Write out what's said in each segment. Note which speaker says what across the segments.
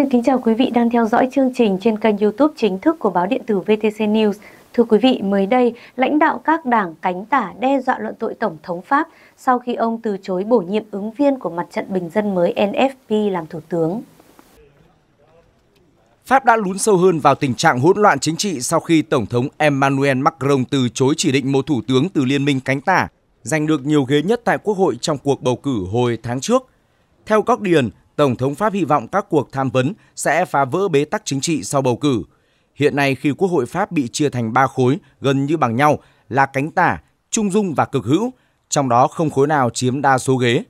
Speaker 1: Xin kính chào quý vị đang theo dõi chương trình trên kênh YouTube chính thức của báo điện tử VTC News. Thưa quý vị, mới đây, lãnh đạo các đảng cánh
Speaker 2: tả đe dọa luận tội Tổng thống Pháp sau khi ông từ chối bổ nhiệm ứng viên của mặt trận bình dân
Speaker 1: mới NFP làm thủ tướng. Pháp đã lún sâu hơn vào tình trạng hỗn loạn chính trị sau khi Tổng thống Emmanuel Macron từ chối chỉ định một thủ tướng từ Liên minh cánh tả, giành được nhiều ghế nhất tại Quốc hội trong cuộc bầu cử hồi tháng trước. Theo Góc Điền, Tổng thống Pháp hy vọng các cuộc tham vấn sẽ phá vỡ bế tắc chính trị sau bầu cử. Hiện nay khi Quốc hội Pháp bị chia thành ba khối gần như bằng nhau là cánh tả, trung dung và cực hữu, trong đó không khối nào chiếm đa số ghế.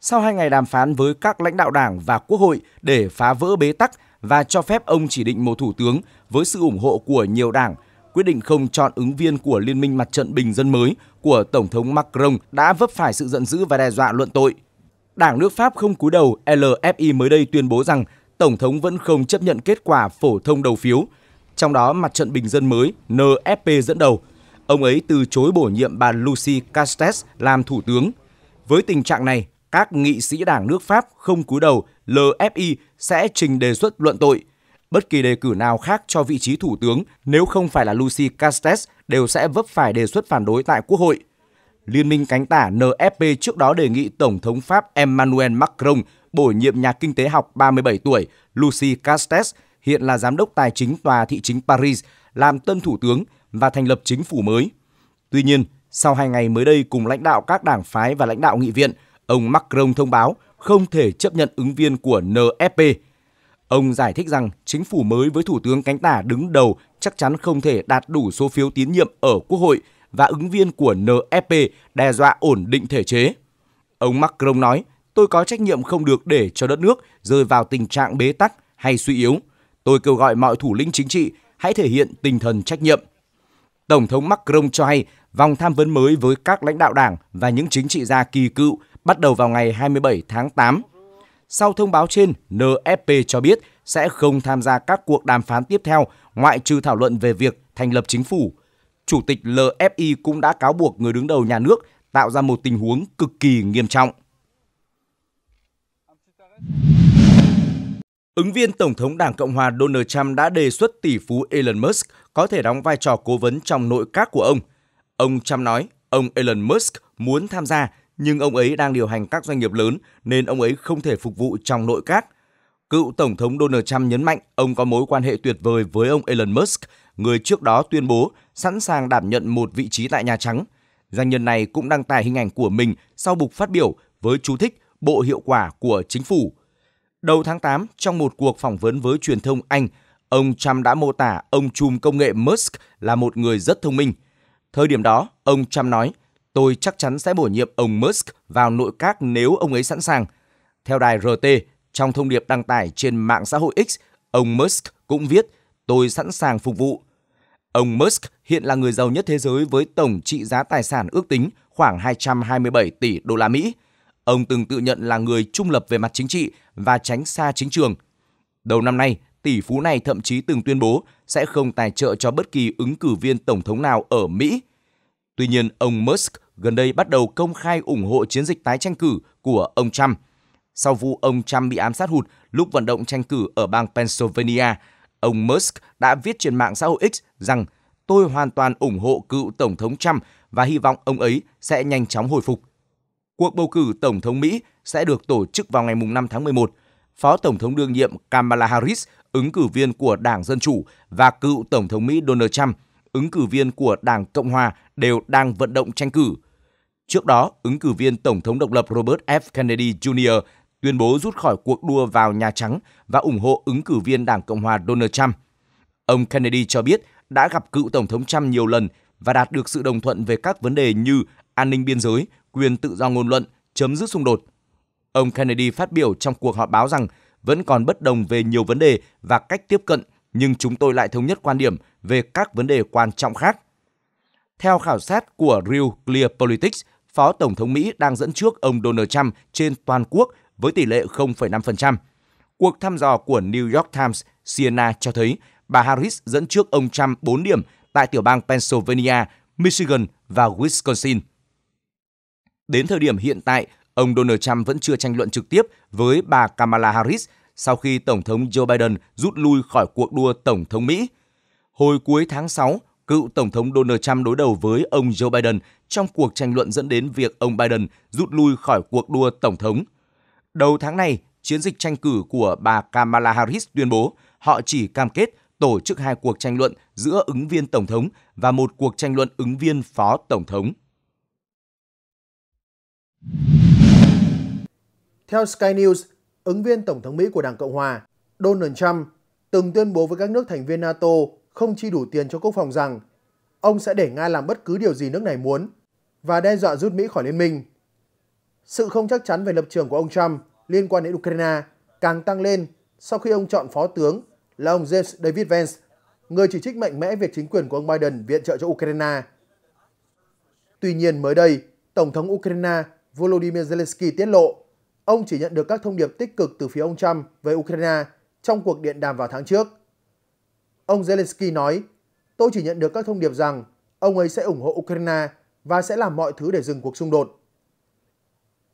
Speaker 1: Sau hai ngày đàm phán với các lãnh đạo đảng và quốc hội để phá vỡ bế tắc và cho phép ông chỉ định một thủ tướng với sự ủng hộ của nhiều đảng, quyết định không chọn ứng viên của Liên minh Mặt trận Bình dân mới của Tổng thống Macron đã vấp phải sự giận dữ và đe dọa luận tội – Đảng nước Pháp không cúi đầu LFI mới đây tuyên bố rằng Tổng thống vẫn không chấp nhận kết quả phổ thông đầu phiếu, trong đó mặt trận bình dân mới NFP dẫn đầu. Ông ấy từ chối bổ nhiệm bà Lucy Castex làm thủ tướng. Với tình trạng này, các nghị sĩ đảng nước Pháp không cúi đầu LFI sẽ trình đề xuất luận tội. Bất kỳ đề cử nào khác cho vị trí thủ tướng nếu không phải là Lucy Castex đều sẽ vấp phải đề xuất phản đối tại Quốc hội. Liên minh cánh tả NFP trước đó đề nghị Tổng thống Pháp Emmanuel Macron bổ nhiệm nhà kinh tế học 37 tuổi Lucy Castex, hiện là giám đốc tài chính tòa thị chính Paris, làm tân thủ tướng và thành lập chính phủ mới. Tuy nhiên, sau hai ngày mới đây cùng lãnh đạo các đảng phái và lãnh đạo nghị viện, ông Macron thông báo không thể chấp nhận ứng viên của NFP. Ông giải thích rằng chính phủ mới với thủ tướng cánh tả đứng đầu chắc chắn không thể đạt đủ số phiếu tín nhiệm ở Quốc hội – và ứng viên của NFP đe dọa ổn định thể chế. Ông Macron nói, tôi có trách nhiệm không được để cho đất nước rơi vào tình trạng bế tắc hay suy yếu. Tôi kêu gọi mọi thủ lĩnh chính trị hãy thể hiện tinh thần trách nhiệm. Tổng thống Macron cho hay vòng tham vấn mới với các lãnh đạo đảng và những chính trị gia kỳ cựu bắt đầu vào ngày 27 tháng 8. Sau thông báo trên, NFP cho biết sẽ không tham gia các cuộc đàm phán tiếp theo ngoại trừ thảo luận về việc thành lập chính phủ, Chủ tịch LFI cũng đã cáo buộc người đứng đầu nhà nước tạo ra một tình huống cực kỳ nghiêm trọng. Ứng viên Tổng thống Đảng Cộng hòa Donald Trump đã đề xuất tỷ phú Elon Musk có thể đóng vai trò cố vấn trong nội các của ông. Ông Trump nói, ông Elon Musk muốn tham gia nhưng ông ấy đang điều hành các doanh nghiệp lớn nên ông ấy không thể phục vụ trong nội các. Cựu Tổng thống Donald Trump nhấn mạnh ông có mối quan hệ tuyệt vời với ông Elon Musk, người trước đó tuyên bố sẵn sàng đảm nhận một vị trí tại Nhà Trắng. Doanh nhân này cũng đăng tải hình ảnh của mình sau bục phát biểu với chú thích Bộ Hiệu quả của Chính phủ. Đầu tháng 8, trong một cuộc phỏng vấn với truyền thông Anh, ông Trump đã mô tả ông chùm công nghệ Musk là một người rất thông minh. Thời điểm đó, ông Trump nói, tôi chắc chắn sẽ bổ nhiệm ông Musk vào nội các nếu ông ấy sẵn sàng. Theo đài RT, trong thông điệp đăng tải trên mạng xã hội X, ông Musk cũng viết, tôi sẵn sàng phục vụ Ông Musk hiện là người giàu nhất thế giới với tổng trị giá tài sản ước tính khoảng 227 tỷ đô la Mỹ. Ông từng tự nhận là người trung lập về mặt chính trị và tránh xa chính trường. Đầu năm nay, tỷ phú này thậm chí từng tuyên bố sẽ không tài trợ cho bất kỳ ứng cử viên tổng thống nào ở Mỹ. Tuy nhiên, ông Musk gần đây bắt đầu công khai ủng hộ chiến dịch tái tranh cử của ông Trump. Sau vụ ông Trump bị ám sát hụt lúc vận động tranh cử ở bang Pennsylvania, Ông Musk đã viết trên mạng xã hội X rằng tôi hoàn toàn ủng hộ cựu Tổng thống Trump và hy vọng ông ấy sẽ nhanh chóng hồi phục. Cuộc bầu cử Tổng thống Mỹ sẽ được tổ chức vào ngày 5 tháng 11. Phó Tổng thống đương nhiệm Kamala Harris, ứng cử viên của Đảng Dân Chủ và cựu Tổng thống Mỹ Donald Trump, ứng cử viên của Đảng Cộng Hòa đều đang vận động tranh cử. Trước đó, ứng cử viên Tổng thống độc lập Robert F. Kennedy Jr tuyên bố rút khỏi cuộc đua vào Nhà Trắng và ủng hộ ứng cử viên Đảng Cộng hòa Donald Trump. Ông Kennedy cho biết đã gặp cựu Tổng thống Trump nhiều lần và đạt được sự đồng thuận về các vấn đề như an ninh biên giới, quyền tự do ngôn luận, chấm dứt xung đột. Ông Kennedy phát biểu trong cuộc họp báo rằng vẫn còn bất đồng về nhiều vấn đề và cách tiếp cận, nhưng chúng tôi lại thống nhất quan điểm về các vấn đề quan trọng khác. Theo khảo sát của Real Clear Politics, Phó Tổng thống Mỹ đang dẫn trước ông Donald Trump trên toàn quốc với tỷ lệ 0,5%. Cuộc thăm dò của New York Times Siena cho thấy bà Harris dẫn trước ông Trump 4 điểm tại tiểu bang Pennsylvania, Michigan và Wisconsin. Đến thời điểm hiện tại, ông Donald Trump vẫn chưa tranh luận trực tiếp với bà Kamala Harris sau khi Tổng thống Joe Biden rút lui khỏi cuộc đua Tổng thống Mỹ. Hồi cuối tháng 6, cựu Tổng thống Donald Trump đối đầu với ông Joe Biden trong cuộc tranh luận dẫn đến việc ông Biden rút lui khỏi cuộc đua Tổng thống – Đầu tháng này, chiến dịch tranh cử của bà Kamala Harris tuyên bố họ chỉ cam kết tổ chức hai cuộc tranh luận giữa ứng viên tổng thống và một cuộc tranh luận ứng viên phó tổng thống.
Speaker 2: Theo Sky News, ứng viên tổng thống Mỹ của Đảng Cộng hòa Donald Trump từng tuyên bố với các nước thành viên NATO không chi đủ tiền cho quốc phòng rằng ông sẽ để Nga làm bất cứ điều gì nước này muốn và đe dọa rút Mỹ khỏi liên minh. Sự không chắc chắn về lập trường của ông Trump liên quan đến Ukraine càng tăng lên sau khi ông chọn phó tướng là ông James David Vance, người chỉ trích mạnh mẽ việc chính quyền của ông Biden viện trợ cho Ukraine. Tuy nhiên mới đây, Tổng thống Ukraine Volodymyr Zelensky tiết lộ ông chỉ nhận được các thông điệp tích cực từ phía ông Trump về Ukraine trong cuộc điện đàm vào tháng trước. Ông Zelensky nói, tôi chỉ nhận được các thông điệp rằng ông ấy sẽ ủng hộ Ukraine và sẽ làm mọi thứ để dừng cuộc xung đột.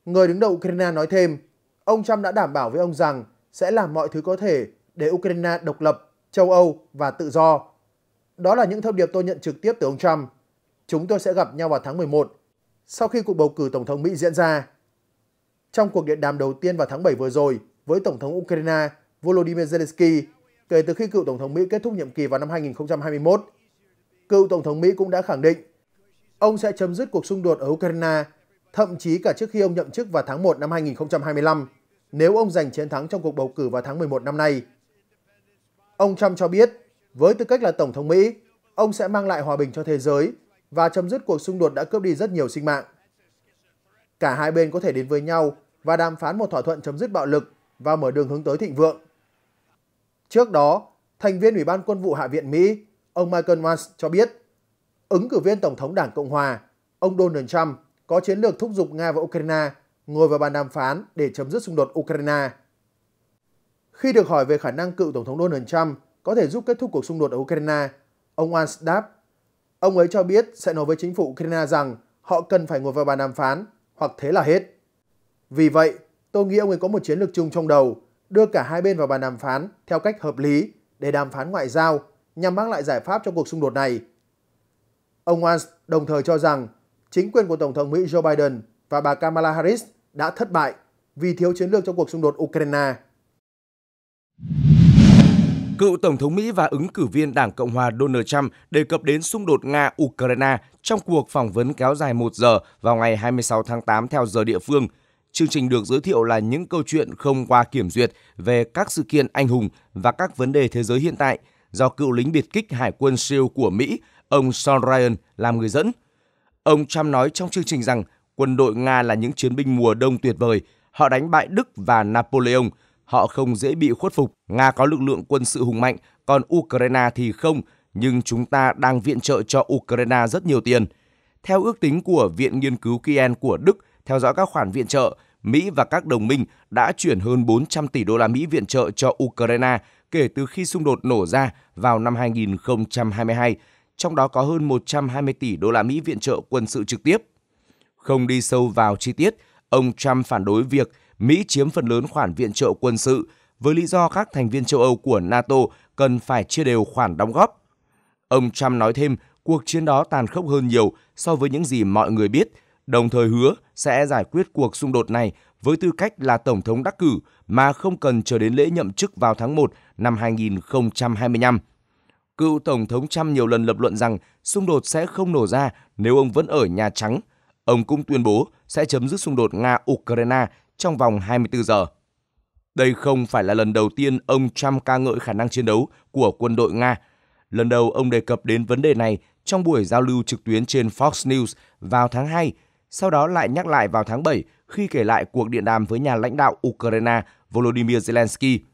Speaker 2: Người đứng đầu Ukraine nói thêm, ông Trump đã đảm bảo với ông rằng sẽ làm mọi thứ có thể để Ukraine độc lập, châu Âu và tự do. Đó là những thông điệp tôi nhận trực tiếp từ ông Trump. Chúng tôi sẽ gặp nhau vào tháng 11, sau khi cuộc bầu cử Tổng thống Mỹ diễn ra. Trong cuộc điện đàm đầu tiên vào tháng 7 vừa rồi với Tổng thống Ukraine Volodymyr Zelensky kể từ khi cựu Tổng thống Mỹ kết thúc nhiệm kỳ vào năm 2021, cựu Tổng thống Mỹ cũng đã khẳng định ông sẽ chấm dứt cuộc xung đột ở Ukraine thậm chí cả trước khi ông nhậm chức vào tháng 1 năm 2025, nếu ông giành chiến thắng trong cuộc bầu cử vào tháng 11 năm nay. Ông Trump cho biết, với tư cách là Tổng thống Mỹ, ông sẽ mang lại hòa bình cho thế giới và chấm dứt cuộc xung đột đã cướp đi rất nhiều sinh mạng. Cả hai bên có thể đến với nhau và đàm phán một thỏa thuận chấm dứt bạo lực và mở đường hướng tới thịnh vượng. Trước đó, thành viên Ủy ban Quân vụ Hạ viện Mỹ, ông Michael Waltz cho biết, ứng cử viên Tổng thống Đảng Cộng Hòa, ông Donald Trump có chiến lược thúc giục Nga và Ukraine ngồi vào bàn đàm phán để chấm dứt xung đột Ukraine. Khi được hỏi về khả năng cựu Tổng thống Donald Trump có thể giúp kết thúc cuộc xung đột ở Ukraine, ông Ans đáp, ông ấy cho biết sẽ nói với chính phủ Ukraine rằng họ cần phải ngồi vào bàn đàm phán hoặc thế là hết. Vì vậy, tôi nghĩ ông ấy có một chiến lược chung trong đầu, đưa cả hai bên vào bàn đàm phán theo cách hợp lý để đàm phán ngoại giao nhằm mang lại giải pháp cho cuộc xung đột này. Ông Ans đồng thời cho rằng chính quyền của Tổng thống Mỹ Joe Biden và bà Kamala Harris đã thất bại vì thiếu chiến lược trong cuộc xung đột
Speaker 1: Ukraine. Cựu Tổng thống Mỹ và ứng cử viên Đảng Cộng hòa Donald Trump đề cập đến xung đột Nga-Ukraine trong cuộc phỏng vấn kéo dài 1 giờ vào ngày 26 tháng 8 theo giờ địa phương. Chương trình được giới thiệu là những câu chuyện không qua kiểm duyệt về các sự kiện anh hùng và các vấn đề thế giới hiện tại do cựu lính biệt kích Hải quân SEAL của Mỹ, ông Sean Ryan làm người dẫn – Ông Trump nói trong chương trình rằng quân đội Nga là những chiến binh mùa đông tuyệt vời, họ đánh bại Đức và Napoleon, họ không dễ bị khuất phục. Nga có lực lượng quân sự hùng mạnh, còn Ukraine thì không, nhưng chúng ta đang viện trợ cho Ukraine rất nhiều tiền. Theo ước tính của Viện Nghiên cứu Kiel của Đức theo dõi các khoản viện trợ, Mỹ và các đồng minh đã chuyển hơn 400 tỷ đô la Mỹ viện trợ cho Ukraine kể từ khi xung đột nổ ra vào năm 2022 trong đó có hơn 120 tỷ đô la Mỹ viện trợ quân sự trực tiếp. Không đi sâu vào chi tiết, ông Trump phản đối việc Mỹ chiếm phần lớn khoản viện trợ quân sự với lý do các thành viên châu Âu của NATO cần phải chia đều khoản đóng góp. Ông Trump nói thêm cuộc chiến đó tàn khốc hơn nhiều so với những gì mọi người biết, đồng thời hứa sẽ giải quyết cuộc xung đột này với tư cách là tổng thống đắc cử mà không cần chờ đến lễ nhậm chức vào tháng 1 năm 2025. Cựu Tổng thống Trump nhiều lần lập luận rằng xung đột sẽ không nổ ra nếu ông vẫn ở Nhà Trắng. Ông cũng tuyên bố sẽ chấm dứt xung đột Nga-Ukraine trong vòng 24 giờ. Đây không phải là lần đầu tiên ông Trump ca ngợi khả năng chiến đấu của quân đội Nga. Lần đầu ông đề cập đến vấn đề này trong buổi giao lưu trực tuyến trên Fox News vào tháng 2, sau đó lại nhắc lại vào tháng 7 khi kể lại cuộc điện đàm với nhà lãnh đạo Ukraine Volodymyr Zelensky –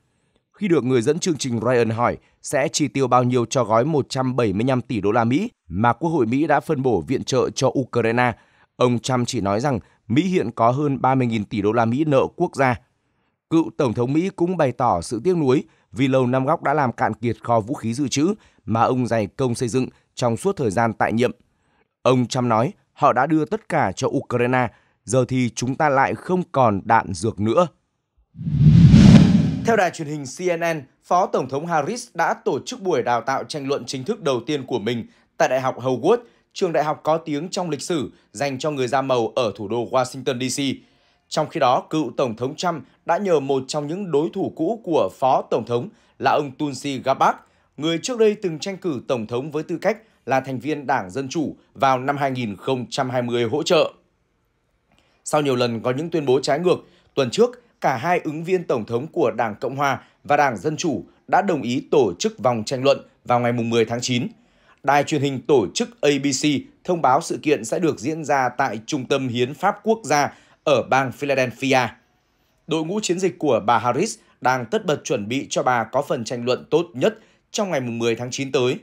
Speaker 1: khi được người dẫn chương trình Ryan hỏi sẽ chi tiêu bao nhiêu cho gói 175 tỷ đô la Mỹ mà Quốc hội Mỹ đã phân bổ viện trợ cho Ukraine, ông Trump chỉ nói rằng Mỹ hiện có hơn 30.000 tỷ đô la Mỹ nợ quốc gia. Cựu Tổng thống Mỹ cũng bày tỏ sự tiếc nuối vì Lầu Năm Góc đã làm cạn kiệt kho vũ khí dự trữ mà ông dày công xây dựng trong suốt thời gian tại nhiệm. Ông Trump nói họ đã đưa tất cả cho Ukraine, giờ thì chúng ta lại không còn đạn dược nữa. Theo đài truyền hình CNN, Phó Tổng thống Harris đã tổ chức buổi đào tạo tranh luận chính thức đầu tiên của mình tại Đại học Howard, trường đại học có tiếng trong lịch sử dành cho người da màu ở thủ đô Washington DC. Trong khi đó, cựu Tổng thống Trump đã nhờ một trong những đối thủ cũ của Phó Tổng thống là ông Tulsi Gabbard, người trước đây từng tranh cử Tổng thống với tư cách là thành viên Đảng Dân Chủ vào năm 2020 hỗ trợ. Sau nhiều lần có những tuyên bố trái ngược, tuần trước, cả hai ứng viên tổng thống của Đảng Cộng Hòa và Đảng Dân Chủ đã đồng ý tổ chức vòng tranh luận vào ngày 10 tháng 9. Đài truyền hình tổ chức ABC thông báo sự kiện sẽ được diễn ra tại Trung tâm Hiến pháp Quốc gia ở bang Philadelphia. Đội ngũ chiến dịch của bà Harris đang tất bật chuẩn bị cho bà có phần tranh luận tốt nhất trong ngày 10 tháng 9 tới.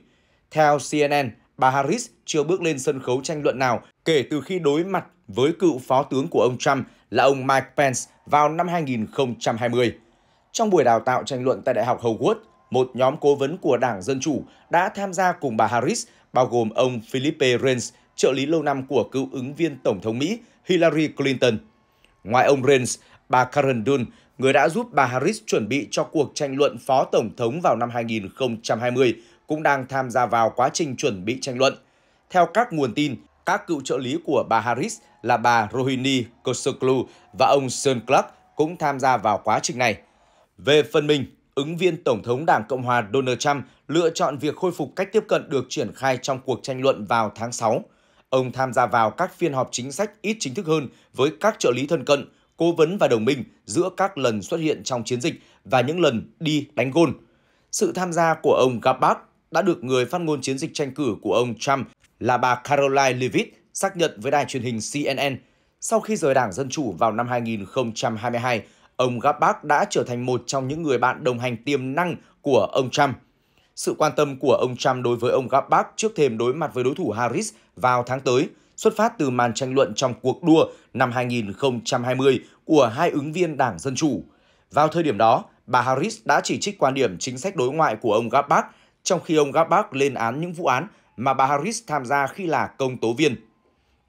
Speaker 1: Theo CNN, bà Harris chưa bước lên sân khấu tranh luận nào kể từ khi đối mặt với cựu phó tướng của ông Trump là ông Mike Pence vào năm 2020. Trong buổi đào tạo tranh luận tại Đại học Howard, một nhóm cố vấn của Đảng Dân Chủ đã tham gia cùng bà Harris, bao gồm ông Philippe Reyes, trợ lý lâu năm của cựu ứng viên Tổng thống Mỹ Hillary Clinton. Ngoài ông Reyes, bà Karen Dunn, người đã giúp bà Harris chuẩn bị cho cuộc tranh luận phó tổng thống vào năm 2020, cũng đang tham gia vào quá trình chuẩn bị tranh luận. Theo các nguồn tin, các cựu trợ lý của bà Harris là bà Rohini Kosoglu và ông Sean Clark cũng tham gia vào quá trình này. Về phần mình, ứng viên Tổng thống Đảng Cộng hòa Donald Trump lựa chọn việc khôi phục cách tiếp cận được triển khai trong cuộc tranh luận vào tháng 6. Ông tham gia vào các phiên họp chính sách ít chính thức hơn với các trợ lý thân cận, cố vấn và đồng minh giữa các lần xuất hiện trong chiến dịch và những lần đi đánh gôn. Sự tham gia của ông Gabbard đã được người phát ngôn chiến dịch tranh cử của ông Trump là bà Caroline Levitt xác nhận với đài truyền hình CNN sau khi rời Đảng Dân Chủ vào năm 2022, ông Gabbard đã trở thành một trong những người bạn đồng hành tiềm năng của ông Trump. Sự quan tâm của ông Trump đối với ông Gabbard trước thềm đối mặt với đối thủ Harris vào tháng tới xuất phát từ màn tranh luận trong cuộc đua năm 2020 của hai ứng viên Đảng Dân Chủ. Vào thời điểm đó, bà Harris đã chỉ trích quan điểm chính sách đối ngoại của ông Gabbard, trong khi ông Gabbard lên án những vụ án mà bà Harris tham gia khi là công tố viên.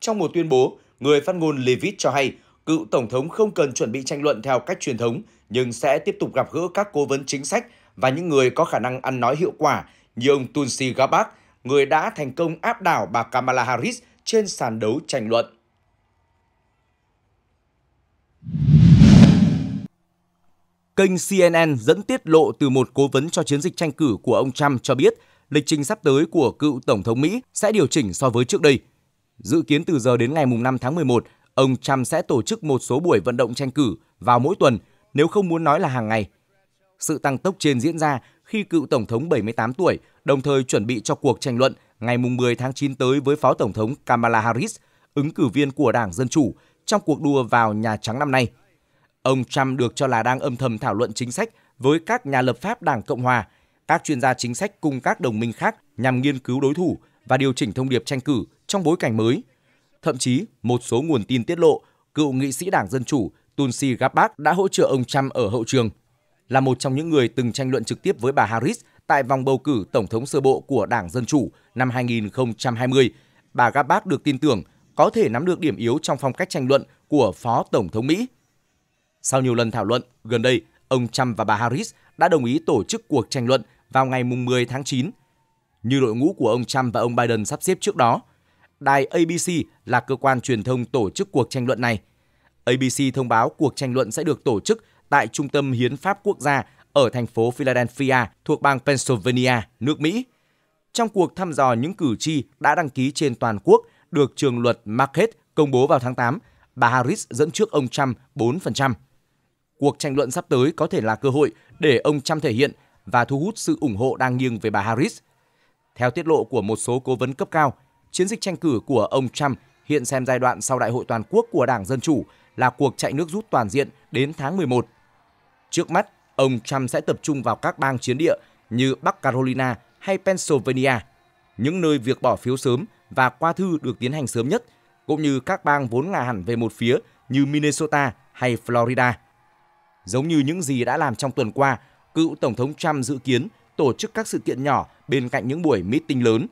Speaker 1: Trong một tuyên bố, người phát ngôn Levitt cho hay cựu Tổng thống không cần chuẩn bị tranh luận theo cách truyền thống, nhưng sẽ tiếp tục gặp gỡ các cố vấn chính sách và những người có khả năng ăn nói hiệu quả như ông Tulsi Gabbard, người đã thành công áp đảo bà Kamala Harris trên sàn đấu tranh luận. Kênh CNN dẫn tiết lộ từ một cố vấn cho chiến dịch tranh cử của ông Trump cho biết lịch trình sắp tới của cựu Tổng thống Mỹ sẽ điều chỉnh so với trước đây. Dự kiến từ giờ đến ngày 5 tháng 11, ông Trump sẽ tổ chức một số buổi vận động tranh cử vào mỗi tuần, nếu không muốn nói là hàng ngày. Sự tăng tốc trên diễn ra khi cựu Tổng thống 78 tuổi đồng thời chuẩn bị cho cuộc tranh luận ngày 10 tháng 9 tới với Phó Tổng thống Kamala Harris, ứng cử viên của Đảng Dân Chủ, trong cuộc đua vào Nhà Trắng năm nay. Ông Trump được cho là đang âm thầm thảo luận chính sách với các nhà lập pháp Đảng Cộng Hòa các chuyên gia chính sách cùng các đồng minh khác nhằm nghiên cứu đối thủ và điều chỉnh thông điệp tranh cử trong bối cảnh mới. Thậm chí, một số nguồn tin tiết lộ cựu nghị sĩ Đảng Dân Chủ Tulsi Gabbard đã hỗ trợ ông Trump ở hậu trường. Là một trong những người từng tranh luận trực tiếp với bà Harris tại vòng bầu cử Tổng thống sơ bộ của Đảng Dân Chủ năm 2020, bà Gabbard được tin tưởng có thể nắm được điểm yếu trong phong cách tranh luận của Phó Tổng thống Mỹ. Sau nhiều lần thảo luận, gần đây, ông Trump và bà Harris đã đồng ý tổ chức cuộc tranh luận vào ngày 10 tháng 9, như đội ngũ của ông Trump và ông Biden sắp xếp trước đó. Đài ABC là cơ quan truyền thông tổ chức cuộc tranh luận này. ABC thông báo cuộc tranh luận sẽ được tổ chức tại Trung tâm Hiến pháp Quốc gia ở thành phố Philadelphia thuộc bang Pennsylvania, nước Mỹ. Trong cuộc thăm dò những cử tri đã đăng ký trên toàn quốc được trường luật Market công bố vào tháng 8, bà Harris dẫn trước ông Trump 4%. Cuộc tranh luận sắp tới có thể là cơ hội để ông Trump thể hiện và thu hút sự ủng hộ đang nghiêng về bà Harris. Theo tiết lộ của một số cố vấn cấp cao, chiến dịch tranh cử của ông Trump hiện xem giai đoạn sau đại hội toàn quốc của Đảng Dân Chủ là cuộc chạy nước rút toàn diện đến tháng 11. Trước mắt, ông Trump sẽ tập trung vào các bang chiến địa như Bắc Carolina hay Pennsylvania, những nơi việc bỏ phiếu sớm và qua thư được tiến hành sớm nhất, cũng như các bang vốn ngả hẳn về một phía như Minnesota hay Florida. Giống như những gì đã làm trong tuần qua, cựu Tổng thống Trump dự kiến tổ chức các sự kiện nhỏ bên cạnh những buổi meeting lớn.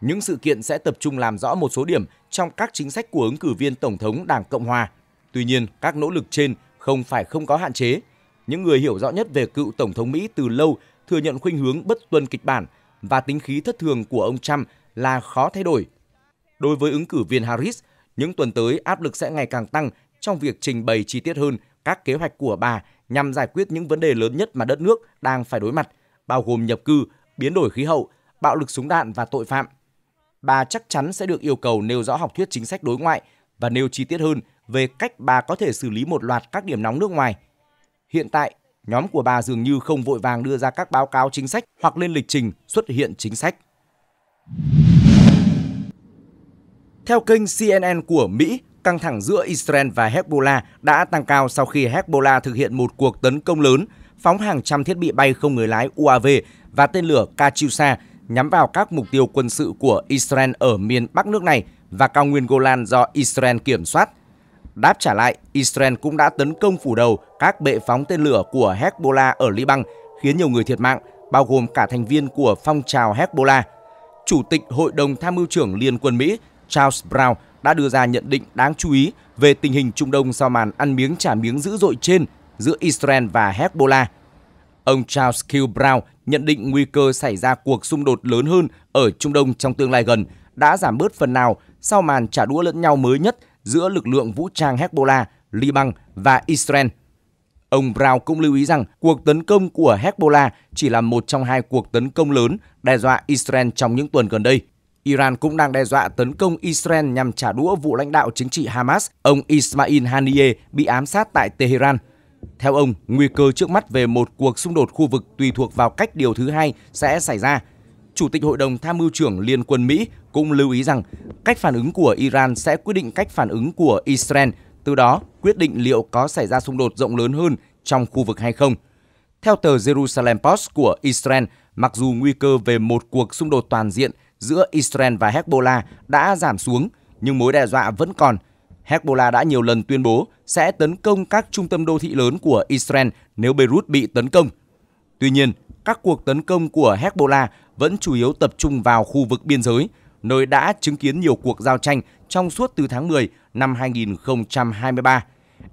Speaker 1: Những sự kiện sẽ tập trung làm rõ một số điểm trong các chính sách của ứng cử viên Tổng thống Đảng Cộng Hòa. Tuy nhiên, các nỗ lực trên không phải không có hạn chế. Những người hiểu rõ nhất về cựu Tổng thống Mỹ từ lâu thừa nhận khuynh hướng bất tuân kịch bản và tính khí thất thường của ông Trump là khó thay đổi. Đối với ứng cử viên Harris, những tuần tới áp lực sẽ ngày càng tăng trong việc trình bày chi tiết hơn các kế hoạch của bà nhằm giải quyết những vấn đề lớn nhất mà đất nước đang phải đối mặt, bao gồm nhập cư, biến đổi khí hậu, bạo lực súng đạn và tội phạm. Bà chắc chắn sẽ được yêu cầu nêu rõ học thuyết chính sách đối ngoại và nêu chi tiết hơn về cách bà có thể xử lý một loạt các điểm nóng nước ngoài. Hiện tại, nhóm của bà dường như không vội vàng đưa ra các báo cáo chính sách hoặc lên lịch trình xuất hiện chính sách. Theo kênh CNN của Mỹ, căng thẳng giữa Israel và Hezbollah đã tăng cao sau khi Hezbollah thực hiện một cuộc tấn công lớn, phóng hàng trăm thiết bị bay không người lái UAV và tên lửa Katyusha nhắm vào các mục tiêu quân sự của Israel ở miền Bắc nước này và cao nguyên Golan do Israel kiểm soát. Đáp trả lại, Israel cũng đã tấn công phủ đầu các bệ phóng tên lửa của Hezbollah ở Liban, khiến nhiều người thiệt mạng, bao gồm cả thành viên của phong trào Hezbollah. Chủ tịch Hội đồng Tham mưu trưởng Liên quân Mỹ Charles Brown đã đưa ra nhận định đáng chú ý về tình hình Trung Đông sau màn ăn miếng trả miếng dữ dội trên giữa Israel và Hezbollah. Ông Charles Q. Brown nhận định nguy cơ xảy ra cuộc xung đột lớn hơn ở Trung Đông trong tương lai gần đã giảm bớt phần nào sau màn trả đũa lẫn nhau mới nhất giữa lực lượng vũ trang Hezbollah, Liban và Israel. Ông Brown cũng lưu ý rằng cuộc tấn công của Hezbollah chỉ là một trong hai cuộc tấn công lớn đe dọa Israel trong những tuần gần đây. Iran cũng đang đe dọa tấn công Israel nhằm trả đũa vụ lãnh đạo chính trị Hamas, ông Ismail Haniyeh bị ám sát tại Tehran. Theo ông, nguy cơ trước mắt về một cuộc xung đột khu vực tùy thuộc vào cách điều thứ hai sẽ xảy ra. Chủ tịch Hội đồng Tham mưu trưởng Liên quân Mỹ cũng lưu ý rằng cách phản ứng của Iran sẽ quyết định cách phản ứng của Israel, từ đó quyết định liệu có xảy ra xung đột rộng lớn hơn trong khu vực hay không. Theo tờ Jerusalem Post của Israel, mặc dù nguy cơ về một cuộc xung đột toàn diện giữa Israel và Hezbollah đã giảm xuống, nhưng mối đe dọa vẫn còn. Hezbollah đã nhiều lần tuyên bố sẽ tấn công các trung tâm đô thị lớn của Israel nếu Beirut bị tấn công. Tuy nhiên, các cuộc tấn công của Hezbollah vẫn chủ yếu tập trung vào khu vực biên giới, nơi đã chứng kiến nhiều cuộc giao tranh trong suốt từ tháng 10 năm 2023.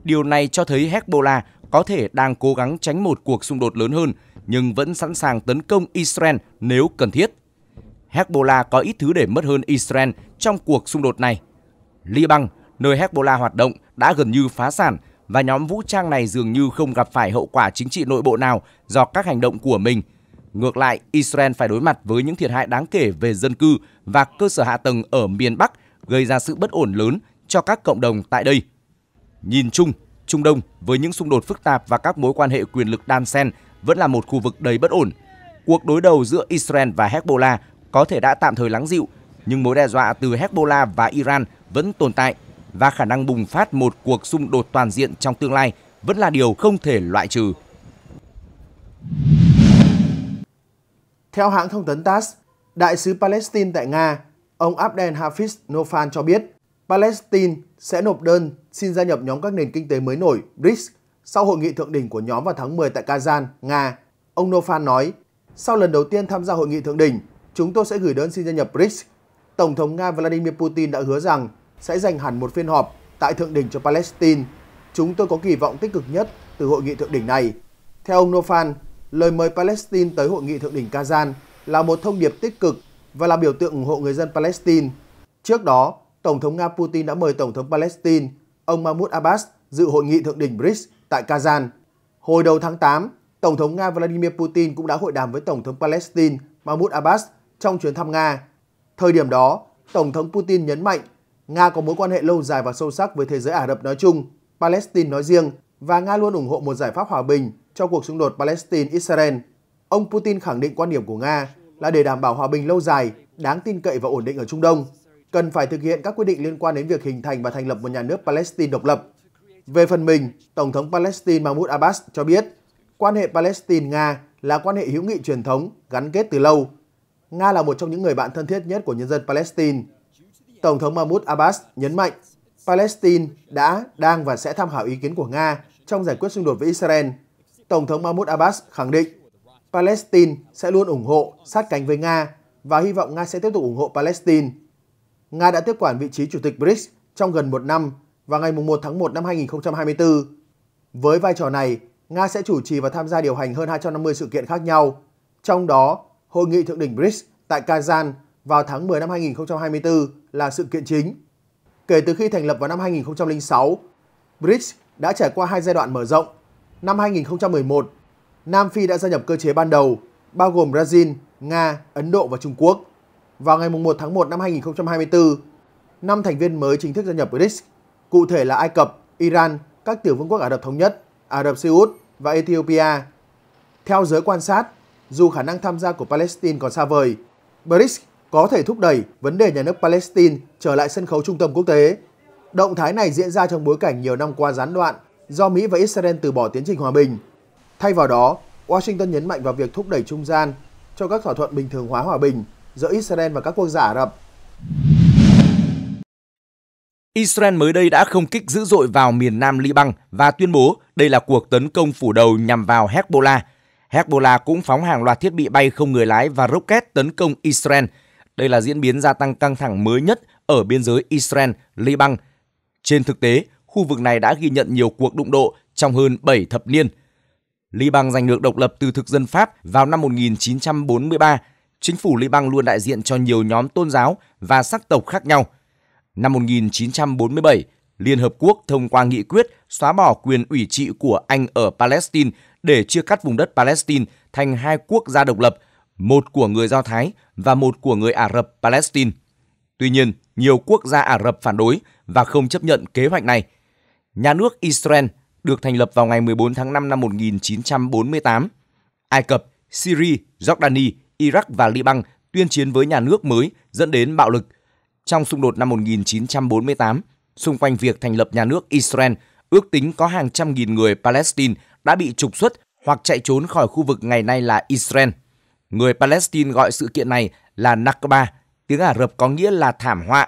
Speaker 1: Điều này cho thấy Hezbollah có thể đang cố gắng tránh một cuộc xung đột lớn hơn, nhưng vẫn sẵn sàng tấn công Israel nếu cần thiết. Hezbollah có ít thứ để mất hơn Israel trong cuộc xung đột này. Liban, nơi Hezbollah hoạt động, đã gần như phá sản và nhóm vũ trang này dường như không gặp phải hậu quả chính trị nội bộ nào do các hành động của mình. Ngược lại, Israel phải đối mặt với những thiệt hại đáng kể về dân cư và cơ sở hạ tầng ở miền Bắc gây ra sự bất ổn lớn cho các cộng đồng tại đây. Nhìn chung, Trung Đông với những xung đột phức tạp và các mối quan hệ quyền lực đan xen vẫn là một khu vực đầy bất ổn. Cuộc đối đầu giữa Israel và Hezbollah có thể đã tạm thời lắng dịu, nhưng mối đe dọa từ Hezbollah và Iran vẫn tồn tại và khả năng bùng phát một cuộc xung đột toàn diện trong tương lai vẫn là điều không thể loại trừ.
Speaker 2: Theo hãng thông tấn TASS, đại sứ Palestine tại Nga, ông Abdel Hafiz Nofan cho biết Palestine sẽ nộp đơn xin gia nhập nhóm các nền kinh tế mới nổi BRICS sau hội nghị thượng đỉnh của nhóm vào tháng 10 tại Kazan, Nga. Ông Nofan nói, sau lần đầu tiên tham gia hội nghị thượng đỉnh, chúng tôi sẽ gửi đơn xin gia nhập BRICS. Tổng thống Nga Vladimir Putin đã hứa rằng sẽ dành hẳn một phiên họp tại thượng đỉnh cho Palestine. Chúng tôi có kỳ vọng tích cực nhất từ hội nghị thượng đỉnh này. Theo ông Nofan, lời mời Palestine tới hội nghị thượng đỉnh Kazan là một thông điệp tích cực và là biểu tượng ủng hộ người dân Palestine. Trước đó, Tổng thống Nga Putin đã mời Tổng thống Palestine, ông Mahmoud Abbas, dự hội nghị thượng đỉnh BRICS tại Kazan. Hồi đầu tháng 8, Tổng thống Nga Vladimir Putin cũng đã hội đàm với Tổng thống Palestine Mahmoud Abbas trong chuyến thăm Nga. Thời điểm đó, Tổng thống Putin nhấn mạnh Nga có mối quan hệ lâu dài và sâu sắc với thế giới Ả Rập nói chung, Palestine nói riêng và Nga luôn ủng hộ một giải pháp hòa bình cho cuộc xung đột Palestine-Israel. Ông Putin khẳng định quan điểm của Nga là để đảm bảo hòa bình lâu dài, đáng tin cậy và ổn định ở Trung Đông, cần phải thực hiện các quyết định liên quan đến việc hình thành và thành lập một nhà nước Palestine độc lập. Về phần mình, Tổng thống Palestine Mahmoud Abbas cho biết, quan hệ Palestine-Nga là quan hệ hữu nghị truyền thống, gắn kết từ lâu Nga là một trong những người bạn thân thiết nhất của nhân dân Palestine. Tổng thống Mahmoud Abbas nhấn mạnh Palestine đã, đang và sẽ tham khảo ý kiến của Nga trong giải quyết xung đột với Israel. Tổng thống Mahmoud Abbas khẳng định Palestine sẽ luôn ủng hộ, sát cánh với Nga và hy vọng Nga sẽ tiếp tục ủng hộ Palestine. Nga đã tiếp quản vị trí Chủ tịch BRICS trong gần một năm vào ngày 1 tháng 1 năm 2024. Với vai trò này, Nga sẽ chủ trì và tham gia điều hành hơn 250 sự kiện khác nhau, trong đó Hội nghị thượng đỉnh BRICS tại Kazan vào tháng 10 năm 2024 là sự kiện chính. Kể từ khi thành lập vào năm 2006, BRICS đã trải qua hai giai đoạn mở rộng. Năm 2011, Nam Phi đã gia nhập cơ chế ban đầu, bao gồm Brazil, Nga, Ấn Độ và Trung Quốc. Vào ngày 1 tháng 1 năm 2024, năm thành viên mới chính thức gia nhập BRICS, cụ thể là Ai Cập, Iran, các tiểu vương quốc Ả Rập Thống Nhất, Ả Rập Xê Út và Ethiopia. Theo giới quan sát, dù khả năng tham gia của Palestine còn xa vời. BRICS có thể thúc đẩy vấn đề nhà nước Palestine trở lại sân khấu trung tâm quốc tế. Động thái này diễn ra trong bối cảnh nhiều năm qua gián đoạn do Mỹ và Israel từ bỏ tiến trình hòa bình. Thay vào đó, Washington nhấn mạnh vào việc thúc đẩy trung gian cho các thỏa thuận bình thường hóa hòa bình giữa Israel và các quốc gia Ả Rập.
Speaker 1: Israel mới đây đã không kích dữ dội vào miền nam Liban và tuyên bố đây là cuộc tấn công phủ đầu nhằm vào Hezbollah, Hezbollah cũng phóng hàng loạt thiết bị bay không người lái và rocket tấn công Israel. Đây là diễn biến gia tăng căng thẳng mới nhất ở biên giới Israel, Liban. Trên thực tế, khu vực này đã ghi nhận nhiều cuộc đụng độ trong hơn 7 thập niên. Liban giành được độc lập từ thực dân Pháp vào năm 1943. Chính phủ Liban luôn đại diện cho nhiều nhóm tôn giáo và sắc tộc khác nhau. Năm 1947, Liên Hợp Quốc thông qua nghị quyết xóa bỏ quyền ủy trị của Anh ở Palestine để chia cắt vùng đất Palestine thành hai quốc gia độc lập, một của người Do Thái và một của người Ả Rập Palestine. Tuy nhiên, nhiều quốc gia Ả Rập phản đối và không chấp nhận kế hoạch này. Nhà nước Israel được thành lập vào ngày 14 tháng 5 năm 1948. Ai Cập, Syria, Jordani, Iraq và Liban tuyên chiến với nhà nước mới dẫn đến bạo lực. Trong xung đột năm 1948, xung quanh việc thành lập nhà nước Israel, ước tính có hàng trăm nghìn người Palestine đã bị trục xuất hoặc chạy trốn khỏi khu vực ngày nay là Israel. Người Palestine gọi sự kiện này là Nakba, tiếng Ả Rập có nghĩa là thảm họa.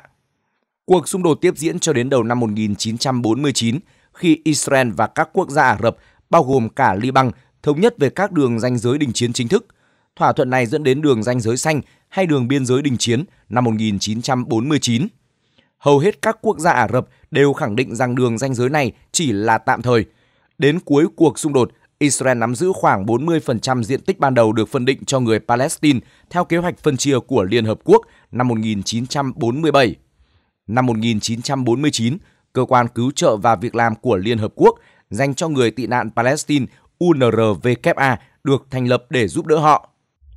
Speaker 1: Cuộc xung đột tiếp diễn cho đến đầu năm 1949 khi Israel và các quốc gia Ả Rập, bao gồm cả Liban, thống nhất về các đường ranh giới đình chiến chính thức. Thỏa thuận này dẫn đến đường ranh giới xanh hay đường biên giới đình chiến năm 1949. Hầu hết các quốc gia Ả Rập đều khẳng định rằng đường ranh giới này chỉ là tạm thời – Đến cuối cuộc xung đột, Israel nắm giữ khoảng 40% diện tích ban đầu được phân định cho người Palestine theo kế hoạch phân chia của Liên Hợp Quốc năm 1947. Năm 1949, Cơ quan Cứu trợ và Việc làm của Liên Hợp Quốc dành cho người tị nạn Palestine UNRWA được thành lập để giúp đỡ họ.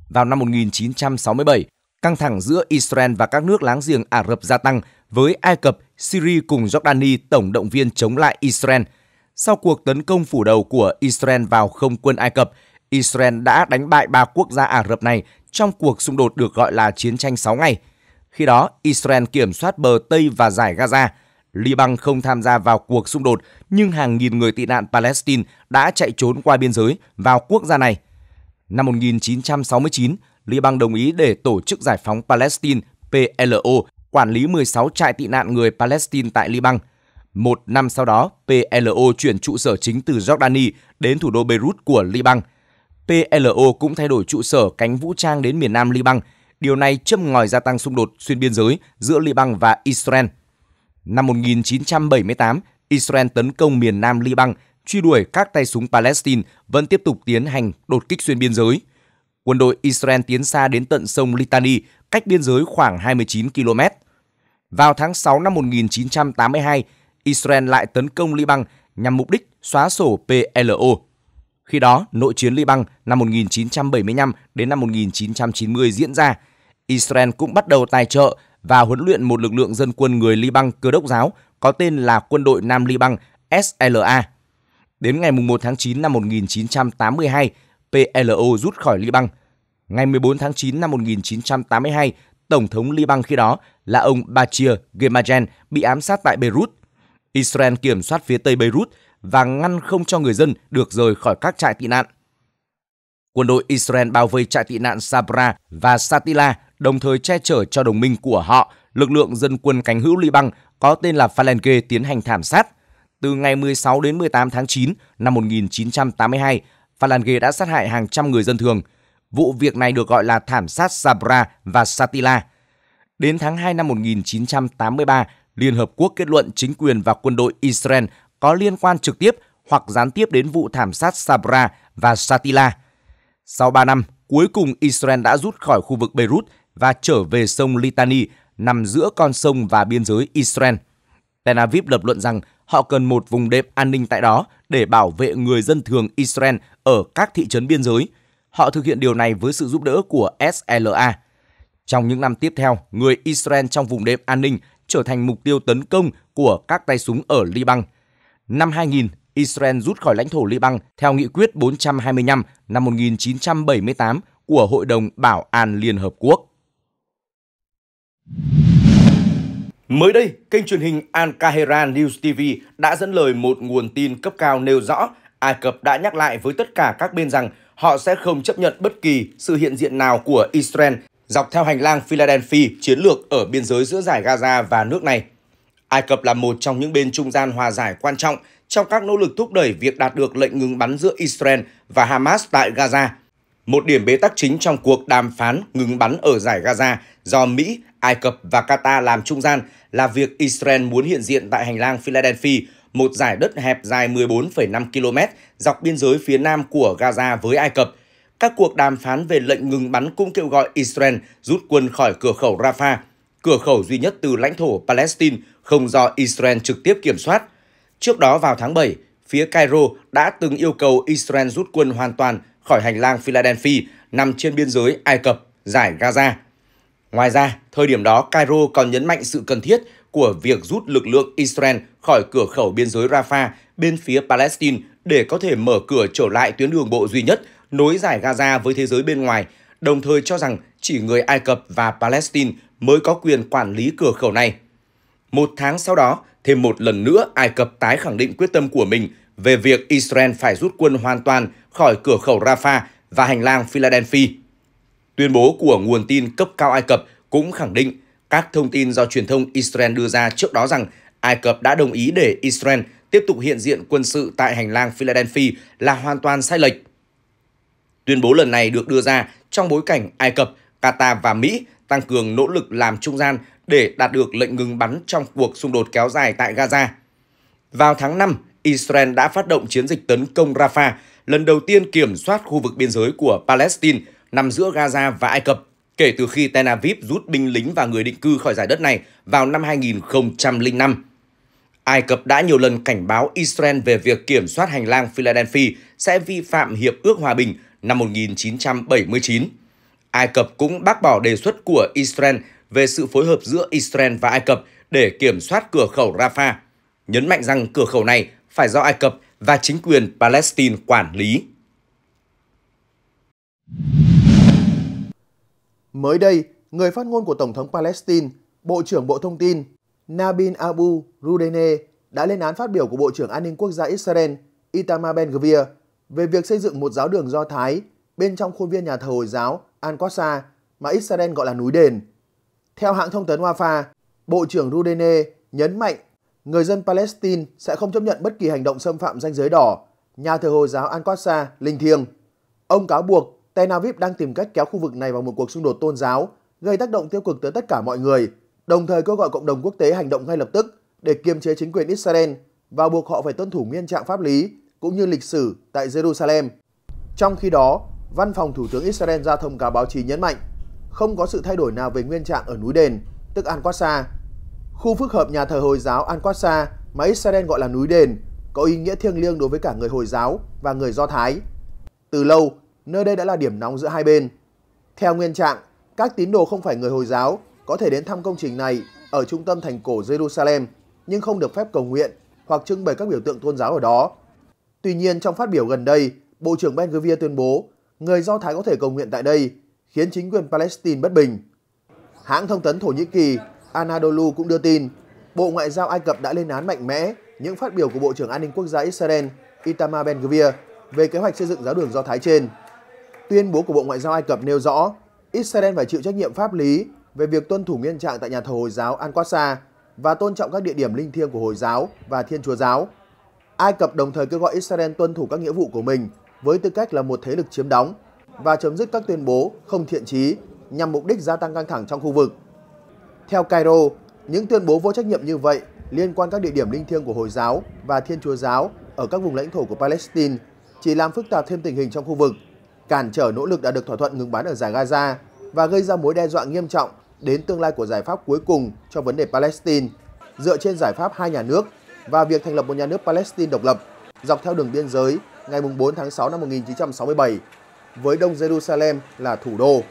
Speaker 1: Vào năm 1967, căng thẳng giữa Israel và các nước láng giềng Ả Rập gia tăng với Ai Cập, Syria cùng Jordani tổng động viên chống lại Israel – sau cuộc tấn công phủ đầu của Israel vào không quân Ai Cập, Israel đã đánh bại ba quốc gia Ả Rập này trong cuộc xung đột được gọi là chiến tranh 6 ngày. Khi đó, Israel kiểm soát bờ Tây và giải Gaza. Liban không tham gia vào cuộc xung đột, nhưng hàng nghìn người tị nạn Palestine đã chạy trốn qua biên giới vào quốc gia này. Năm 1969, Liban đồng ý để Tổ chức Giải phóng Palestine PLO quản lý 16 trại tị nạn người Palestine tại Liban – một năm sau đó, PLO chuyển trụ sở chính từ Jordani đến thủ đô Beirut của Liban. PLO cũng thay đổi trụ sở cánh vũ trang đến miền nam Liban. Điều này châm ngòi gia tăng xung đột xuyên biên giới giữa Liban và Israel. Năm 1978, Israel tấn công miền nam Liban, truy đuổi các tay súng Palestine vẫn tiếp tục tiến hành đột kích xuyên biên giới. Quân đội Israel tiến xa đến tận sông Litani, cách biên giới khoảng 29 km. Vào tháng 6 năm 1982, Israel lại tấn công Liban nhằm mục đích xóa sổ PLO. Khi đó, nội chiến Liban năm 1975 đến năm 1990 diễn ra. Israel cũng bắt đầu tài trợ và huấn luyện một lực lượng dân quân người Liban cơ đốc giáo có tên là Quân đội Nam Liban SLA. Đến ngày 1 tháng 9 năm 1982, PLO rút khỏi Liban. Ngày 14 tháng 9 năm 1982, Tổng thống Liban khi đó là ông Bachir Gemajen bị ám sát tại Beirut – Israel kiểm soát phía tây Beirut và ngăn không cho người dân được rời khỏi các trại tị nạn. Quân đội Israel bao vây trại tị nạn Sabra và Satila, đồng thời che chở cho đồng minh của họ, lực lượng dân quân cánh hữu Liban có tên là Falange tiến hành thảm sát. Từ ngày 16 đến 18 tháng 9 năm 1982, Falange đã sát hại hàng trăm người dân thường. Vụ việc này được gọi là thảm sát Sabra và Satila. Đến tháng 2 năm 1983, Liên Hợp Quốc kết luận chính quyền và quân đội Israel có liên quan trực tiếp hoặc gián tiếp đến vụ thảm sát Sabra và Shatila. Sau 3 năm, cuối cùng Israel đã rút khỏi khu vực Beirut và trở về sông Litani nằm giữa con sông và biên giới Israel. Tel Aviv lập luận rằng họ cần một vùng đệm an ninh tại đó để bảo vệ người dân thường Israel ở các thị trấn biên giới. Họ thực hiện điều này với sự giúp đỡ của SLA. Trong những năm tiếp theo, người Israel trong vùng đệm an ninh trở thành mục tiêu tấn công của các tay súng ở Liban. Năm 2000, Israel rút khỏi lãnh thổ Liban theo nghị quyết 425 năm 1978 của Hội đồng Bảo an Liên Hợp Quốc. Mới đây, kênh truyền hình Al Kahera News TV đã dẫn lời một nguồn tin cấp cao nêu rõ Ai Cập đã nhắc lại với tất cả các bên rằng họ sẽ không chấp nhận bất kỳ sự hiện diện nào của Israel dọc theo hành lang Philadelphia chiến lược ở biên giới giữa giải Gaza và nước này. Ai Cập là một trong những bên trung gian hòa giải quan trọng trong các nỗ lực thúc đẩy việc đạt được lệnh ngừng bắn giữa Israel và Hamas tại Gaza, một điểm bế tắc chính trong cuộc đàm phán ngừng bắn ở giải Gaza do Mỹ, Ai Cập và Qatar làm trung gian là việc Israel muốn hiện diện tại hành lang Philadelphia, một giải đất hẹp dài 14,5 km dọc biên giới phía nam của Gaza với Ai Cập – các cuộc đàm phán về lệnh ngừng bắn cũng kêu gọi Israel rút quân khỏi cửa khẩu Rafah, cửa khẩu duy nhất từ lãnh thổ Palestine không do Israel trực tiếp kiểm soát. Trước đó vào tháng 7, phía Cairo đã từng yêu cầu Israel rút quân hoàn toàn khỏi hành lang Philadelphia nằm trên biên giới Ai Cập, giải Gaza. Ngoài ra, thời điểm đó Cairo còn nhấn mạnh sự cần thiết của việc rút lực lượng Israel khỏi cửa khẩu biên giới Rafah bên phía Palestine để có thể mở cửa trở lại tuyến đường bộ duy nhất nối giải Gaza với thế giới bên ngoài, đồng thời cho rằng chỉ người Ai Cập và Palestine mới có quyền quản lý cửa khẩu này. Một tháng sau đó, thêm một lần nữa Ai Cập tái khẳng định quyết tâm của mình về việc Israel phải rút quân hoàn toàn khỏi cửa khẩu Rafah và hành lang Philadelphia. Tuyên bố của nguồn tin cấp cao Ai Cập cũng khẳng định các thông tin do truyền thông Israel đưa ra trước đó rằng Ai Cập đã đồng ý để Israel tiếp tục hiện diện quân sự tại hành lang Philadelphia là hoàn toàn sai lệch. Tuyên bố lần này được đưa ra trong bối cảnh Ai Cập, Qatar và Mỹ tăng cường nỗ lực làm trung gian để đạt được lệnh ngừng bắn trong cuộc xung đột kéo dài tại Gaza. Vào tháng 5, Israel đã phát động chiến dịch tấn công Rafah, lần đầu tiên kiểm soát khu vực biên giới của Palestine nằm giữa Gaza và Ai Cập kể từ khi Tel Aviv rút binh lính và người định cư khỏi giải đất này vào năm 2005. Ai Cập đã nhiều lần cảnh báo Israel về việc kiểm soát hành lang Philadelphia sẽ vi phạm Hiệp ước Hòa bình năm 1979. Ai Cập cũng bác bỏ đề xuất của Israel về sự phối hợp giữa Israel và Ai Cập để kiểm soát cửa khẩu Rafah, nhấn mạnh rằng cửa khẩu này phải do Ai Cập và chính quyền Palestine quản lý.
Speaker 2: Mới đây, người phát ngôn của Tổng thống Palestine, Bộ trưởng Bộ Thông tin Nabin Abu Rudene đã lên án phát biểu của Bộ trưởng An ninh Quốc gia Israel Itamar Ben-Gvir về việc xây dựng một giáo đường Do Thái bên trong khuôn viên nhà thờ Hồi giáo Al-Aqsa mà Israel gọi là núi đền. Theo hãng thông tấn Wafa, Bộ trưởng Rudene nhấn mạnh người dân Palestine sẽ không chấp nhận bất kỳ hành động xâm phạm danh giới đỏ, nhà thờ Hồi giáo Al-Aqsa linh thiêng. Ông cáo buộc Tel Aviv đang tìm cách kéo khu vực này vào một cuộc xung đột tôn giáo, gây tác động tiêu cực tới tất cả mọi người, đồng thời kêu gọi cộng đồng quốc tế hành động ngay lập tức để kiềm chế chính quyền Israel và buộc họ phải tuân thủ nghiêm trạng pháp lý cũng như lịch sử tại Jerusalem. Trong khi đó, Văn phòng Thủ tướng Israel ra thông cáo báo chí nhấn mạnh không có sự thay đổi nào về nguyên trạng ở núi đền, tức Al-Aqsa. Khu phức hợp nhà thờ Hồi giáo Al-Aqsa mà Israel gọi là núi đền có ý nghĩa thiêng liêng đối với cả người Hồi giáo và người Do Thái. Từ lâu, nơi đây đã là điểm nóng giữa hai bên. Theo nguyên trạng, các tín đồ không phải người Hồi giáo có thể đến thăm công trình này ở trung tâm thành cổ Jerusalem nhưng không được phép cầu nguyện hoặc trưng bày các biểu tượng tôn giáo ở đó. Tuy nhiên trong phát biểu gần đây, Bộ trưởng Ben Gvir tuyên bố người Do Thái có thể cầu nguyện tại đây, khiến chính quyền Palestine bất bình. Hãng thông tấn Thổ Nhĩ Kỳ Anadolu cũng đưa tin Bộ Ngoại giao Ai Cập đã lên án mạnh mẽ những phát biểu của Bộ trưởng An ninh Quốc gia Israel Itamar Ben-Gvir về kế hoạch xây dựng giáo đường Do Thái trên. Tuyên bố của Bộ Ngoại giao Ai Cập nêu rõ Israel phải chịu trách nhiệm pháp lý về việc tuân thủ nguyên trạng tại nhà thờ Hồi giáo Al-Aqsa và tôn trọng các địa điểm linh thiêng của Hồi giáo và Thiên Chúa giáo. Ai Cập đồng thời kêu gọi Israel tuân thủ các nghĩa vụ của mình với tư cách là một thế lực chiếm đóng và chấm dứt các tuyên bố không thiện trí nhằm mục đích gia tăng căng thẳng trong khu vực. Theo Cairo, những tuyên bố vô trách nhiệm như vậy liên quan các địa điểm linh thiêng của Hồi giáo và Thiên Chúa giáo ở các vùng lãnh thổ của Palestine chỉ làm phức tạp thêm tình hình trong khu vực, cản trở nỗ lực đã được thỏa thuận ngừng bắn ở giải Gaza và gây ra mối đe dọa nghiêm trọng đến tương lai của giải pháp cuối cùng cho vấn đề Palestine dựa trên giải pháp hai nhà nước và việc thành lập một nhà nước Palestine độc lập dọc theo đường biên giới ngày 4 tháng 6 năm 1967 với Đông Jerusalem là thủ đô.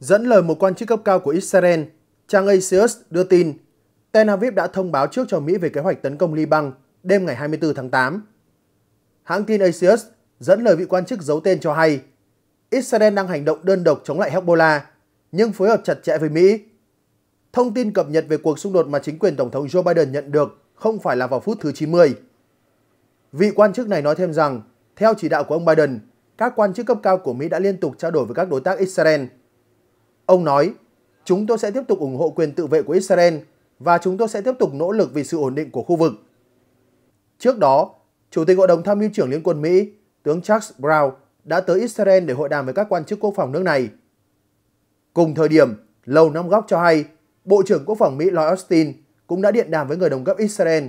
Speaker 2: Dẫn lời một quan chức cấp cao của Israel, trang Asius đưa tin Tel Aviv đã thông báo trước cho Mỹ về kế hoạch tấn công Liban đêm ngày 24 tháng 8. Hãng tin Asius dẫn lời vị quan chức giấu tên cho hay Israel đang hành động đơn độc chống lại Hezbollah nhưng phối hợp chặt chẽ với Mỹ Thông tin cập nhật về cuộc xung đột mà chính quyền Tổng thống Joe Biden nhận được không phải là vào phút thứ 90. Vị quan chức này nói thêm rằng, theo chỉ đạo của ông Biden, các quan chức cấp cao của Mỹ đã liên tục trao đổi với các đối tác Israel. Ông nói, chúng tôi sẽ tiếp tục ủng hộ quyền tự vệ của Israel và chúng tôi sẽ tiếp tục nỗ lực vì sự ổn định của khu vực. Trước đó, Chủ tịch Hội đồng Tham mưu trưởng Liên quân Mỹ, tướng Charles Brown đã tới Israel để hội đàm với các quan chức quốc phòng nước này. Cùng thời điểm, Lầu Năm Góc cho hay Bộ trưởng Quốc phòng Mỹ Lloyd Austin cũng đã điện đàm với người đồng cấp Israel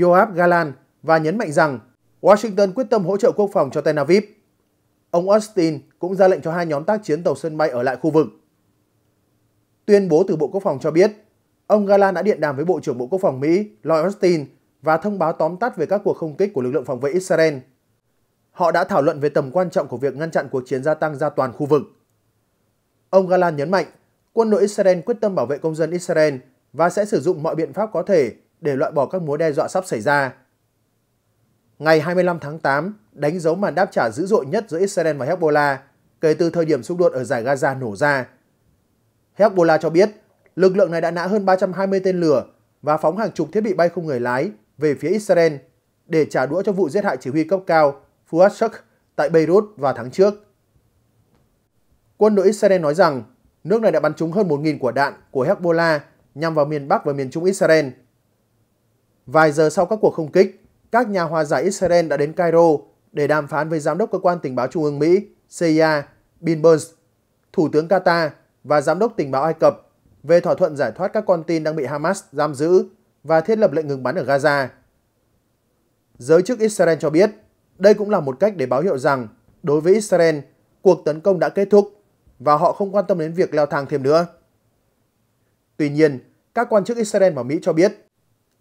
Speaker 2: Yoav Galan và nhấn mạnh rằng Washington quyết tâm hỗ trợ quốc phòng cho Tel Aviv. Ông Austin cũng ra lệnh cho hai nhóm tác chiến tàu sân bay ở lại khu vực. Tuyên bố từ Bộ Quốc phòng cho biết, ông Galan đã điện đàm với Bộ trưởng Bộ Quốc phòng Mỹ Lloyd Austin và thông báo tóm tắt về các cuộc không kích của lực lượng phòng vệ Israel. Họ đã thảo luận về tầm quan trọng của việc ngăn chặn cuộc chiến gia tăng ra toàn khu vực. Ông Galan nhấn mạnh, quân đội Israel quyết tâm bảo vệ công dân Israel và sẽ sử dụng mọi biện pháp có thể để loại bỏ các mối đe dọa sắp xảy ra. Ngày 25 tháng 8 đánh dấu màn đáp trả dữ dội nhất giữa Israel và Hezbollah kể từ thời điểm xung đột ở giải Gaza nổ ra. Hezbollah cho biết lực lượng này đã nã hơn 320 tên lửa và phóng hàng chục thiết bị bay không người lái về phía Israel để trả đũa cho vụ giết hại chỉ huy cấp cao Fuad Shuk tại Beirut vào tháng trước. Quân đội Israel nói rằng Nước này đã bắn trúng hơn 1.000 quả đạn của Hezbollah nhằm vào miền Bắc và miền Trung Israel. Vài giờ sau các cuộc không kích, các nhà hòa giải Israel đã đến Cairo để đàm phán với Giám đốc Cơ quan Tình báo Trung ương Mỹ CIA Bill Burns, Thủ tướng Qatar và Giám đốc Tình báo Ai Cập về thỏa thuận giải thoát các con tin đang bị Hamas giam giữ và thiết lập lệnh ngừng bắn ở Gaza. Giới chức Israel cho biết, đây cũng là một cách để báo hiệu rằng, đối với Israel, cuộc tấn công đã kết thúc và họ không quan tâm đến việc leo thang thêm nữa. Tuy nhiên, các quan chức Israel và Mỹ cho biết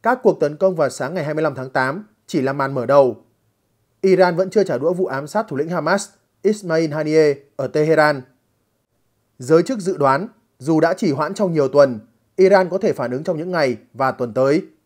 Speaker 2: các cuộc tấn công vào sáng ngày 25 tháng 8 chỉ là màn mở đầu. Iran vẫn chưa trả đũa vụ ám sát thủ lĩnh Hamas Ismail Haniyeh ở Tehran. Giới chức dự đoán, dù đã chỉ hoãn trong nhiều tuần, Iran có thể phản ứng trong những ngày và tuần tới.